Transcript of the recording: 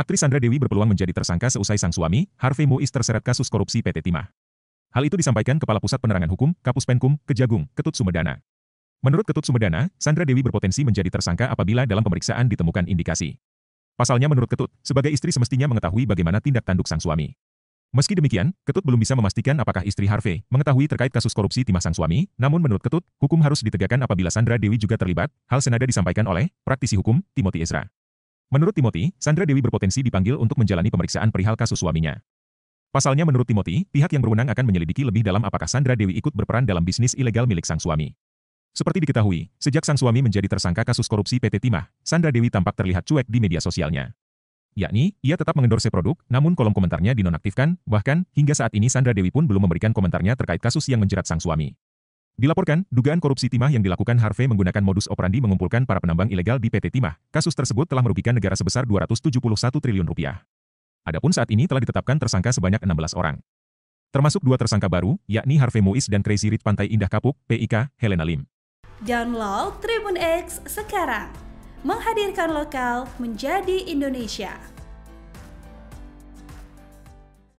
Aktris Sandra Dewi berpeluang menjadi tersangka seusai sang suami, Harvey Muiz terseret kasus korupsi PT Timah. Hal itu disampaikan Kepala Pusat Penerangan Hukum, Kapus Penkum, Kejagung, Ketut Sumedana. Menurut Ketut Sumedana, Sandra Dewi berpotensi menjadi tersangka apabila dalam pemeriksaan ditemukan indikasi. Pasalnya menurut Ketut, sebagai istri semestinya mengetahui bagaimana tindak tanduk sang suami. Meski demikian, Ketut belum bisa memastikan apakah istri Harvey mengetahui terkait kasus korupsi timah sang suami, namun menurut Ketut, hukum harus ditegakkan apabila Sandra Dewi juga terlibat, hal senada disampaikan oleh praktisi hukum, Timothy Ezra. Menurut Timothy, Sandra Dewi berpotensi dipanggil untuk menjalani pemeriksaan perihal kasus suaminya. Pasalnya menurut Timothy, pihak yang berwenang akan menyelidiki lebih dalam apakah Sandra Dewi ikut berperan dalam bisnis ilegal milik sang suami. Seperti diketahui, sejak sang suami menjadi tersangka kasus korupsi PT Timah, Sandra Dewi tampak terlihat cuek di media sosialnya. Yakni, ia tetap mengendorse produk, namun kolom komentarnya dinonaktifkan, bahkan, hingga saat ini Sandra Dewi pun belum memberikan komentarnya terkait kasus yang menjerat sang suami. Dilaporkan, dugaan korupsi timah yang dilakukan Harvey menggunakan modus operandi mengumpulkan para penambang ilegal di PT Timah. Kasus tersebut telah merugikan negara sebesar 271 triliun rupiah. Adapun saat ini telah ditetapkan tersangka sebanyak 16 orang. Termasuk dua tersangka baru, yakni Harvey Muiz dan Crazy Rich Pantai Indah Kapuk, PIK, Helena Lim. Download Tribun X sekarang. Menghadirkan lokal menjadi Indonesia.